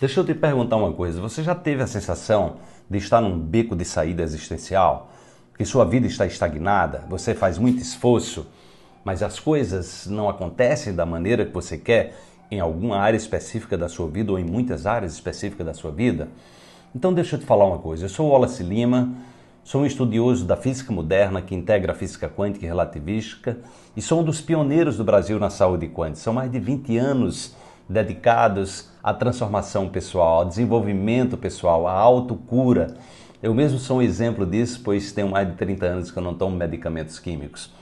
Deixa eu te perguntar uma coisa: você já teve a sensação de estar num beco de saída existencial? Que sua vida está estagnada, você faz muito esforço, mas as coisas não acontecem da maneira que você quer em alguma área específica da sua vida ou em muitas áreas específicas da sua vida? Então, deixa eu te falar uma coisa: eu sou Wallace Lima. Sou um estudioso da física moderna que integra a física quântica e relativística e sou um dos pioneiros do Brasil na saúde quântica. São mais de 20 anos dedicados a transformação pessoal, ao desenvolvimento pessoal, à autocura. Eu mesmo sou um exemplo disso, pois tenho mais de 30 anos que eu não tomo medicamentos químicos.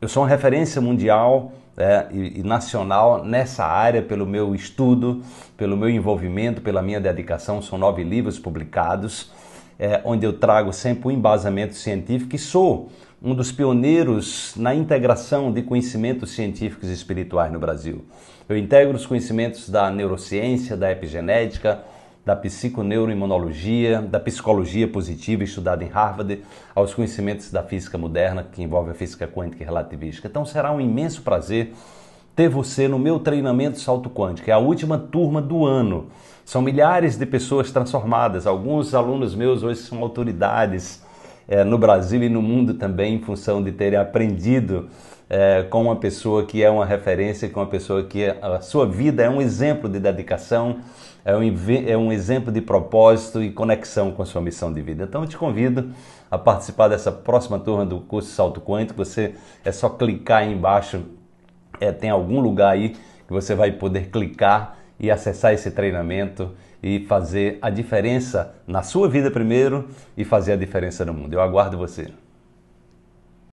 Eu sou uma referência mundial é, e, e, nacional nessa área pelo meu estudo, pelo meu envolvimento, pela minha dedicação. São nove livros publicados é, onde eu trago sempre o um embasamento científico e sou um dos pioneiros na integração de conhecimentos científicos e espirituais no Brasil. Eu integro os conhecimentos da neurociência, da epigenética, da psiconeuroimunologia, da psicologia positiva estudada em Harvard, aos conhecimentos da física moderna, que envolve a física quântica e relativística. Então será um imenso prazer ter você no meu treinamento Salto Quântico. É a última turma do ano. São milhares de pessoas transformadas. Alguns alunos meus hoje são autoridades é, no Brasil e no mundo também, em função de terem aprendido é, com uma pessoa que é uma referência, com uma pessoa que é, a sua vida é um exemplo de dedicação, é um, é um exemplo de propósito e conexão com a sua missão de vida. Então eu te convido a participar dessa próxima turma do curso Salto Quântico. Você é só clicar aí embaixo é, tem algum lugar aí que você vai poder clicar e acessar esse treinamento e fazer a diferença na sua vida primeiro e fazer a diferença no mundo. Eu aguardo você.